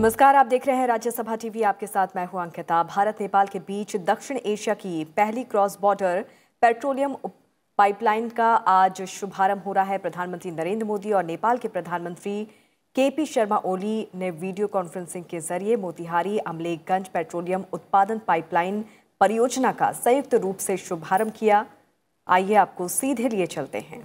नमस्कार आप देख रहे हैं राज्यसभा टीवी आपके साथ मैं हूं अंकिता भारत नेपाल के बीच दक्षिण एशिया की पहली क्रॉस बॉर्डर पेट्रोलियम पाइपलाइन का आज शुभारंभ हो रहा है प्रधानमंत्री नरेंद्र मोदी और नेपाल के प्रधानमंत्री के पी शर्मा ओली ने वीडियो कॉन्फ्रेंसिंग के जरिए मोतिहारी अमलेखगंज पेट्रोलियम उत्पादन पाइपलाइन परियोजना का संयुक्त रूप से शुभारंभ किया आइए आपको सीधे लिए चलते हैं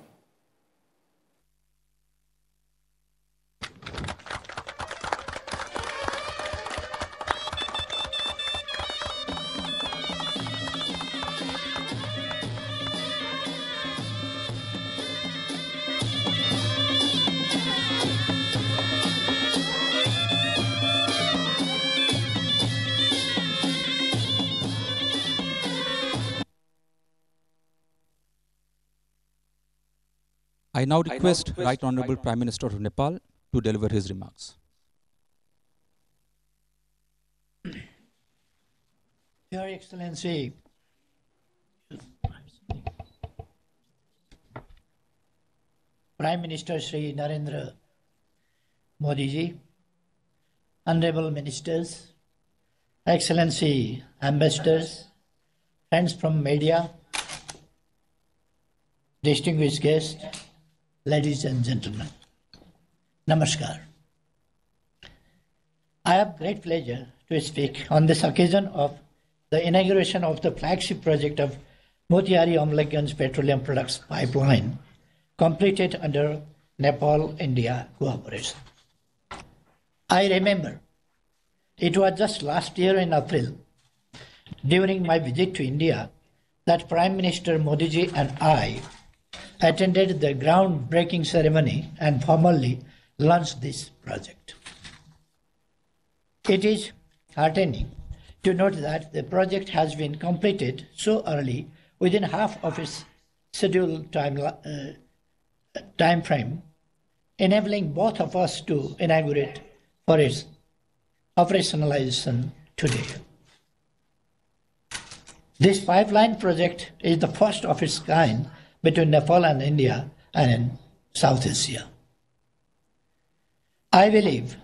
I now request, I now request Right Honorable Prime Minister of Nepal to deliver his remarks. Your Excellency, Prime Minister Sri Narendra Modi ji, Honorable Ministers, Excellency Ambassadors, friends from media, distinguished guests, ladies and gentlemen. Namaskar. I have great pleasure to speak on this occasion of the inauguration of the flagship project of Motiari Amlaganj Petroleum Products Pipeline, completed under Nepal India cooperation. I remember it was just last year in April, during my visit to India, that Prime Minister Modiji and I attended the groundbreaking ceremony and formally launched this project. It is heartening to note that the project has been completed so early within half of its scheduled time, uh, time frame, enabling both of us to inaugurate for its operationalization today. This pipeline project is the first of its kind between Nepal and India and in South Asia. I believe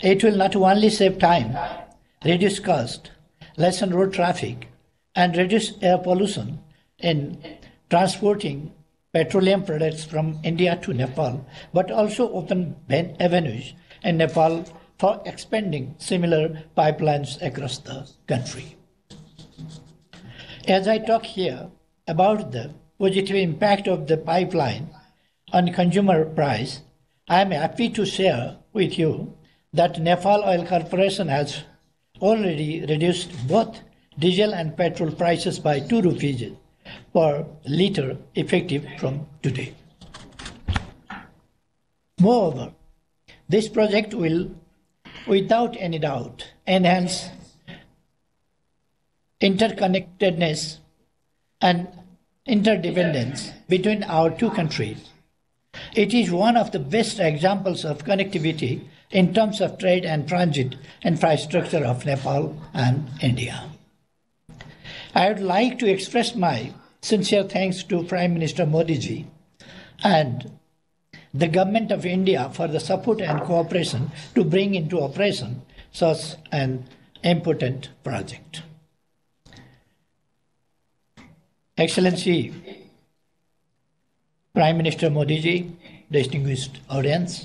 it will not only save time, reduce cost, lessen road traffic, and reduce air pollution in transporting petroleum products from India to Nepal, but also open avenues in Nepal for expanding similar pipelines across the country. As I talk here about the positive impact of the pipeline on consumer price, I am happy to share with you that Nepal Oil Corporation has already reduced both diesel and petrol prices by 2 rupees per liter effective from today. Moreover, this project will, without any doubt, enhance interconnectedness and interdependence between our two countries. It is one of the best examples of connectivity in terms of trade and transit infrastructure of Nepal and India. I would like to express my sincere thanks to Prime Minister Modi ji and the Government of India for the support and cooperation to bring into operation such an important project. Excellency, Prime Minister Modi ji, distinguished audience,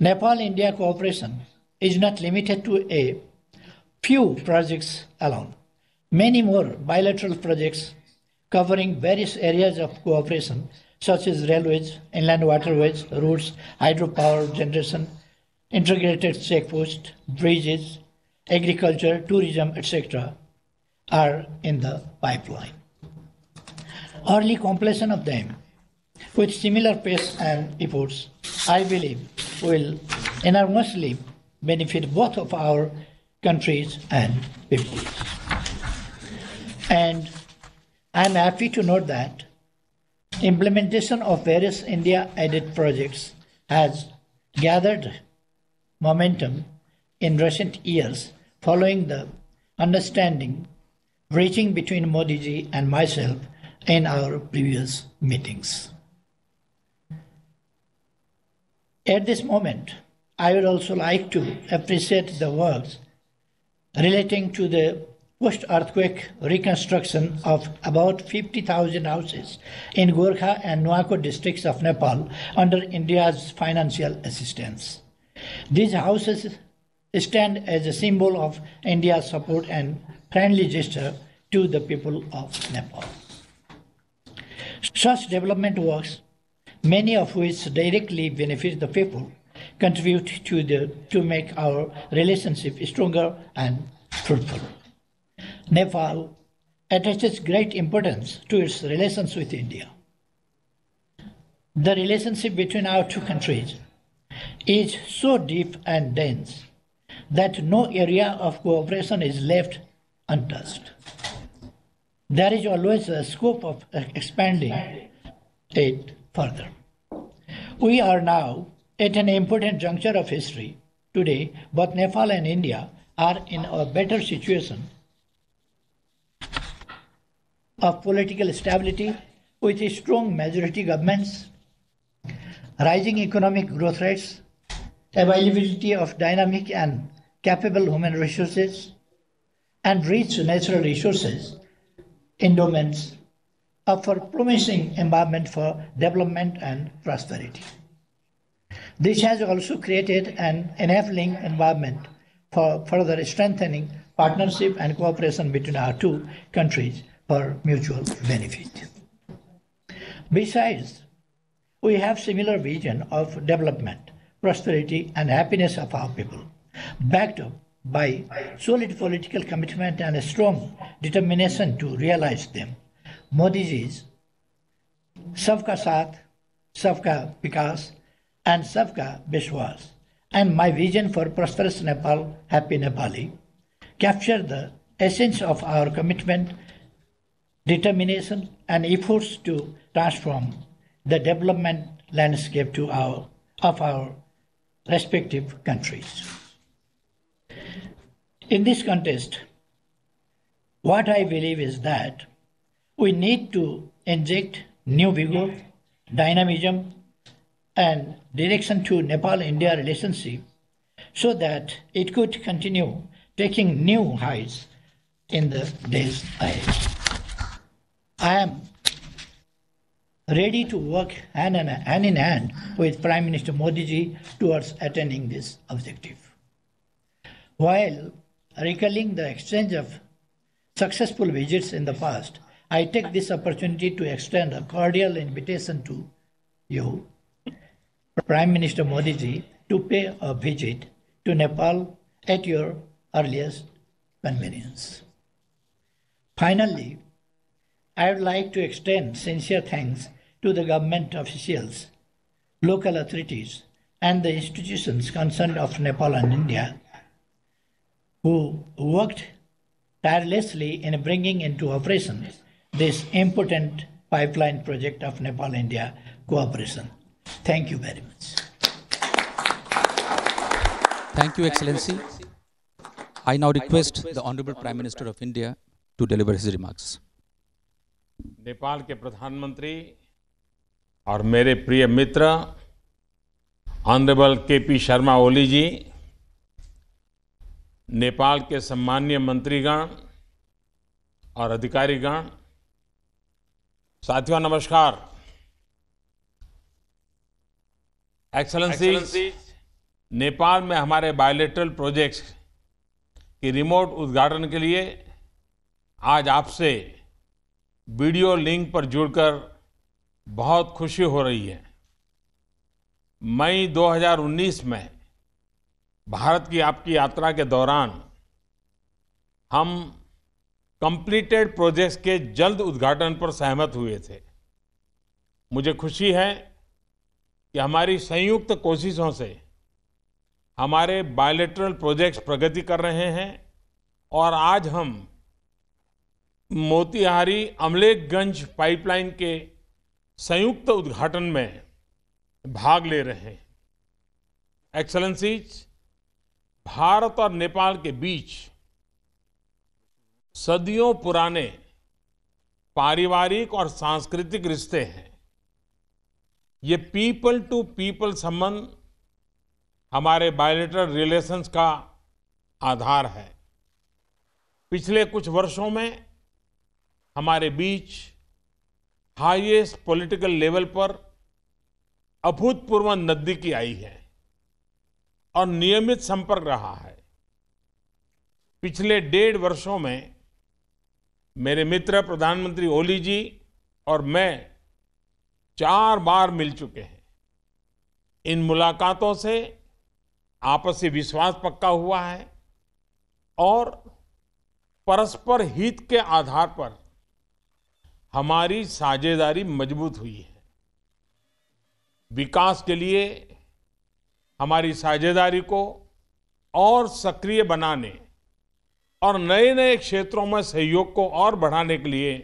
Nepal-India cooperation is not limited to a few projects alone. Many more bilateral projects covering various areas of cooperation such as railways, inland waterways, routes, hydropower generation, integrated checkposts, bridges, agriculture, tourism, etc. are in the pipeline early completion of them with similar pace and efforts, I believe will enormously benefit both of our countries and peoples. And I am happy to note that implementation of various India aided projects has gathered momentum in recent years following the understanding reaching between Modi ji and myself in our previous meetings. At this moment, I would also like to appreciate the works relating to the post earthquake reconstruction of about 50,000 houses in Gorkha and Nuako districts of Nepal under India's financial assistance. These houses stand as a symbol of India's support and friendly gesture to the people of Nepal. Such development works, many of which directly benefit the people, contribute to, the, to make our relationship stronger and fruitful. Nepal attaches great importance to its relations with India. The relationship between our two countries is so deep and dense that no area of cooperation is left untouched there is always a scope of expanding it further. We are now at an important juncture of history. Today, both Nepal and India are in a better situation of political stability with strong majority governments, rising economic growth rates, availability of dynamic and capable human resources, and rich natural resources endowments offer promising environment for development and prosperity. This has also created an enabling environment for further strengthening partnership and cooperation between our two countries for mutual benefit. Besides, we have similar vision of development, prosperity and happiness of our people, backed up by solid political commitment and a strong determination to realize them. Modi ji's Sabka Saath, Vikas, and Savka Vishwas, and my vision for prosperous Nepal, happy Nepali, capture the essence of our commitment, determination, and efforts to transform the development landscape to our, of our respective countries. In this context, what I believe is that we need to inject new vigor, dynamism, and direction to Nepal India relationship so that it could continue taking new heights in the days ahead. I am ready to work hand in hand, in hand with Prime Minister Modi towards attaining this objective. While Recalling the exchange of successful visits in the past, I take this opportunity to extend a cordial invitation to you, Prime Minister Modi ji, to pay a visit to Nepal at your earliest convenience. Finally, I would like to extend sincere thanks to the government officials, local authorities, and the institutions concerned of Nepal and India who worked tirelessly in bringing into operation this important pipeline project of Nepal India cooperation. Thank you very much. Thank you, Excellency. I now request the Honorable Prime Minister of India to deliver his remarks. Nepal के प्रधानमंत्री और मेरे प्रिय मित्र honourable K P Sharma Oli ji Nepal के सम्मान्य मंत्रीगण और अधिकारीगण साथियों नमस्कार एक्सलेंसी नेपाल में हमारे बायोलेट्रल प्रोजेक्ट्स के रिमोट उद्घाटन के लिए आज आपसे वीडियो लिंक पर जुड़कर बहुत खुशी हो रही है मई 2019 में भारत की आपकी यात्रा के दौरान हम कंप्लीटेड प्रोजेक्ट्स के जल्द उद्घाटन पर सहमत हुए थे मुझे खुशी है कि हमारी संयुक्त कोशिशों से हमारे बायोलेटरल प्रोजेक्ट्स प्रगति कर रहे हैं और आज हम मोतिहारी अमलेखगंज पाइपलाइन के संयुक्त उद्घाटन में भाग ले रहे हैं एक्सलेंसीज़ भारत और नेपाल के बीच सदियों पुराने पारिवारिक और सांस्कृतिक रिश्ते हैं ये पीपल टू पीपल संबंध हमारे बायोलेटर रिलेशंस का आधार है पिछले कुछ वर्षों में हमारे बीच हाईएस्ट पॉलिटिकल लेवल पर अभूतपूर्व नजदीकी आई है और नियमित संपर्क रहा है पिछले डेढ़ वर्षों में मेरे मित्र प्रधानमंत्री ओली जी और मैं चार बार मिल चुके हैं इन मुलाकातों से आपसी विश्वास पक्का हुआ है और परस्पर हित के आधार पर हमारी साझेदारी मजबूत हुई है विकास के लिए हमारी साझेदारी को और सक्रिय बनाने और नए नए क्षेत्रों में सहयोग को और बढ़ाने के लिए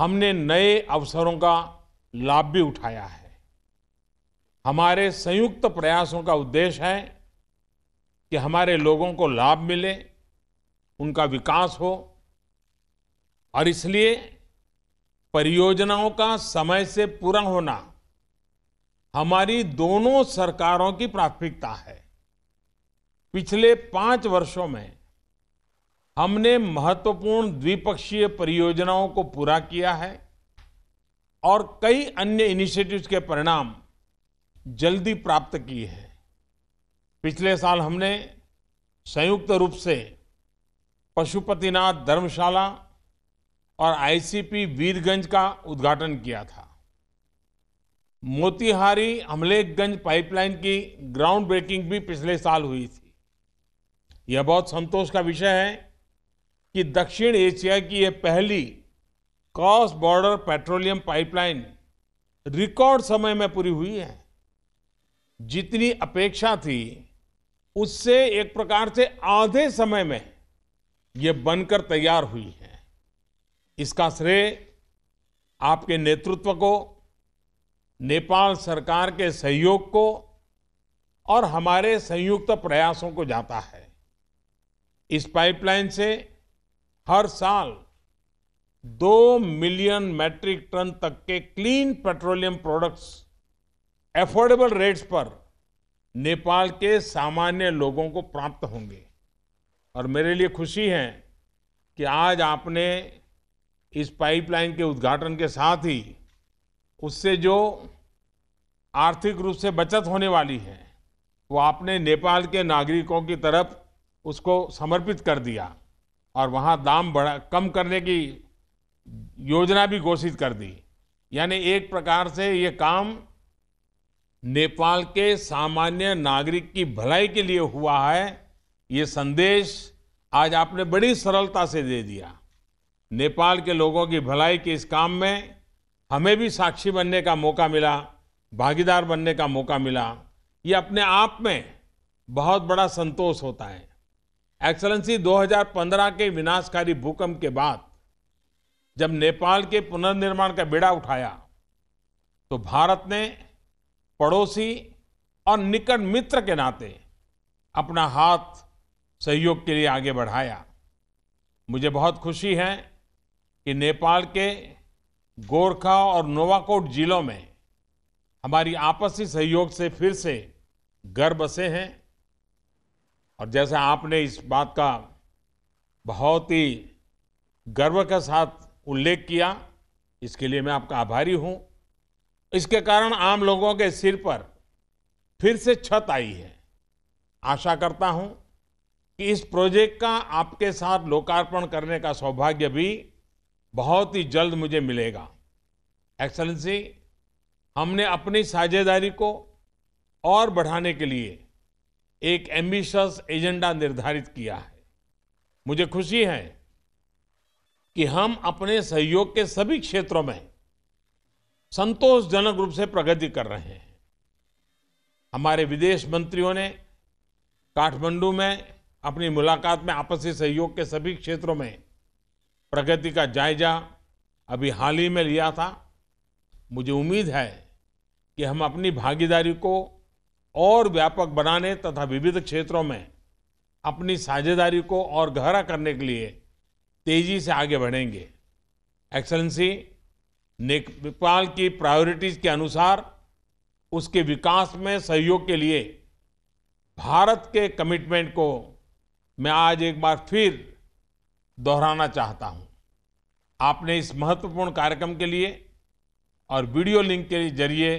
हमने नए अवसरों का लाभ भी उठाया है हमारे संयुक्त प्रयासों का उद्देश्य है कि हमारे लोगों को लाभ मिले उनका विकास हो और इसलिए परियोजनाओं का समय से पूरा होना हमारी दोनों सरकारों की प्राथमिकता है पिछले पांच वर्षों में हमने महत्वपूर्ण द्विपक्षीय परियोजनाओं को पूरा किया है और कई अन्य इनिशिएटिव्स के परिणाम जल्दी प्राप्त किए हैं पिछले साल हमने संयुक्त रूप से पशुपतिनाथ धर्मशाला और आईसीपी वीरगंज का उद्घाटन किया था मोतिहारी अमलेखगंज पाइपलाइन की ग्राउंड ब्रेकिंग भी पिछले साल हुई थी यह बहुत संतोष का विषय है कि दक्षिण एशिया की यह पहली cross border petroleum pipeline record समय में पूरी हुई है जितनी अपेक्षा थी उससे एक प्रकार से आधे समय में यह बनकर तैयार हुई है इसका श्रेय आपके नेतृत्व को नेपाल सरकार के सहयोग को और हमारे संयुक्त प्रयासों को जाता है इस पाइपलाइन से हर साल दो मिलियन मैट्रिक टन तक के clean petroleum products affordable rates पर नेपाल के सामान्य लोगों को प्राप्त होंगे और मेरे लिए खुशी है कि आज आपने इस पाइपलाइन के उद्घाटन के साथ ही उससे जो आर्थिक रूप से बचत होने वाली है वो आपने नेपाल के नागरिकों की तरफ उसको समर्पित कर दिया और वहाँ दाम बढ़ा कम करने की योजना भी घोषित कर दी यानी एक प्रकार से ये काम नेपाल के सामान्य नागरिक की भलाई के लिए हुआ है ये संदेश आज आपने बड़ी सरलता से दे दिया नेपाल के लोगों की भलाई के इस काम में हमें भी साक्षी बनने का मौका मिला भागीदार बनने का मौका मिला ये अपने आप में बहुत बड़ा संतोष होता है एक्सलेंसी 2015 के विनाशकारी भूकंप के बाद जब नेपाल के पुनर्निर्माण का बेड़ा उठाया तो भारत ने पड़ोसी और निकट मित्र के नाते अपना हाथ सहयोग के लिए आगे बढ़ाया मुझे बहुत खुशी है कि नेपाल के गोरखा और नोवाकोट जिलों में हमारी आपसी सहयोग से फिर से घर बसे हैं और जैसे आपने इस बात का बहुत ही गर्व के साथ उल्लेख किया इसके लिए मैं आपका आभारी हूं इसके कारण आम लोगों के सिर पर फिर से छत आई है आशा करता हूं कि इस प्रोजेक्ट का आपके साथ लोकार्पण करने का सौभाग्य भी बहुत ही जल्द मुझे मिलेगा एक्सलेंसी हमने अपनी साझेदारी को और बढ़ाने के लिए एक एम्बिशस एजेंडा निर्धारित किया है मुझे खुशी है कि हम अपने सहयोग के सभी क्षेत्रों में संतोषजनक रूप से प्रगति कर रहे हैं हमारे विदेश मंत्रियों ने काठमांडू में अपनी मुलाकात में आपसी सहयोग के सभी क्षेत्रों में प्रगति का जायजा अभी हाल ही में लिया था मुझे उम्मीद है कि हम अपनी भागीदारी को और व्यापक बनाने तथा विविध क्षेत्रों में अपनी साझेदारी को और गहरा करने के लिए तेजी से आगे बढ़ेंगे एक्सलेंसी नेपाल की प्रायोरिटीज के अनुसार उसके विकास में सहयोग के लिए भारत के कमिटमेंट को मैं आज एक बार फिर दोहराना चाहता हूं आपने इस महत्वपूर्ण कार्यक्रम के लिए और वीडियो लिंक के जरिए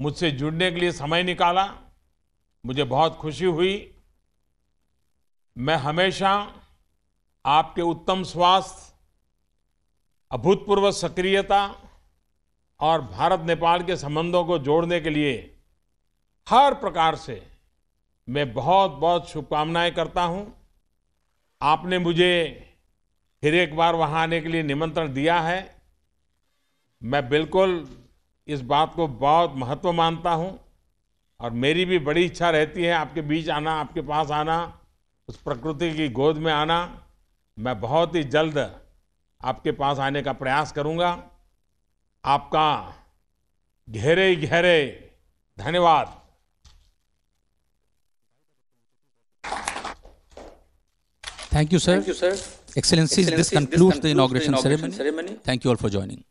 मुझसे जुड़ने के लिए समय निकाला मुझे बहुत खुशी हुई मैं हमेशा आपके उत्तम स्वास्थ्य अभूतपूर्व सक्रियता और भारत नेपाल के संबंधों को जोड़ने के लिए हर प्रकार से मैं बहुत बहुत शुभकामनाएं करता हूं आपने मुझे फिर एक बार वहाँ आने के लिए निमंत्रण दिया है मैं बिल्कुल इस बात को बहुत महत्व मानता हूँ और मेरी भी बड़ी इच्छा रहती है आपके बीच आना आपके पास आना उस प्रकृति की गोद में आना मैं बहुत ही जल्द आपके पास आने का प्रयास करूँगा आपका गहरे गहरे धन्यवाद Thank you, sir. Thank you, sir. Excellencies, Excellencies this concludes, this concludes the inauguration, the inauguration ceremony. ceremony. Thank you all for joining.